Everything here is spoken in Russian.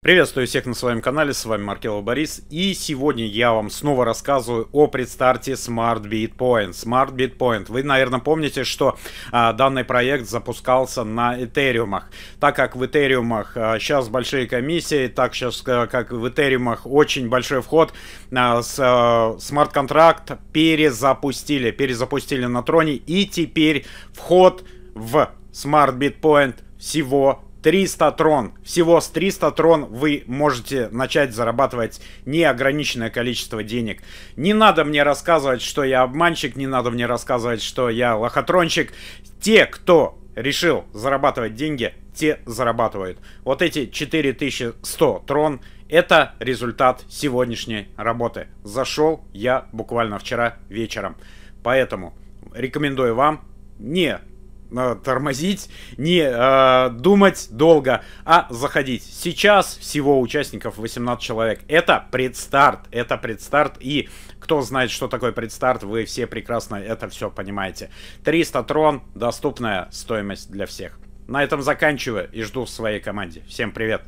Приветствую всех на своем канале, с вами Маркелов Борис и сегодня я вам снова рассказываю о предстарте Smart Bitcoin. Smart Bitcoin. Вы, наверное, помните, что а, данный проект запускался на Этериумах. Так как в Этериумах а, сейчас большие комиссии, так сейчас а, как в Этериумах очень большой вход, а, с, а, смарт-контракт перезапустили. Перезапустили на троне и теперь вход в Smart Bitcoin всего 300 трон. Всего с 300 трон вы можете начать зарабатывать неограниченное количество денег. Не надо мне рассказывать, что я обманщик, не надо мне рассказывать, что я лохотрончик Те, кто решил зарабатывать деньги, те зарабатывают. Вот эти 4100 трон – это результат сегодняшней работы. Зашел я буквально вчера вечером. Поэтому рекомендую вам не Э, тормозить, не э, думать долго, а заходить. Сейчас всего участников 18 человек. Это предстарт, это предстарт. И кто знает, что такое предстарт, вы все прекрасно это все понимаете. 300 трон, доступная стоимость для всех. На этом заканчиваю и жду в своей команде. Всем привет!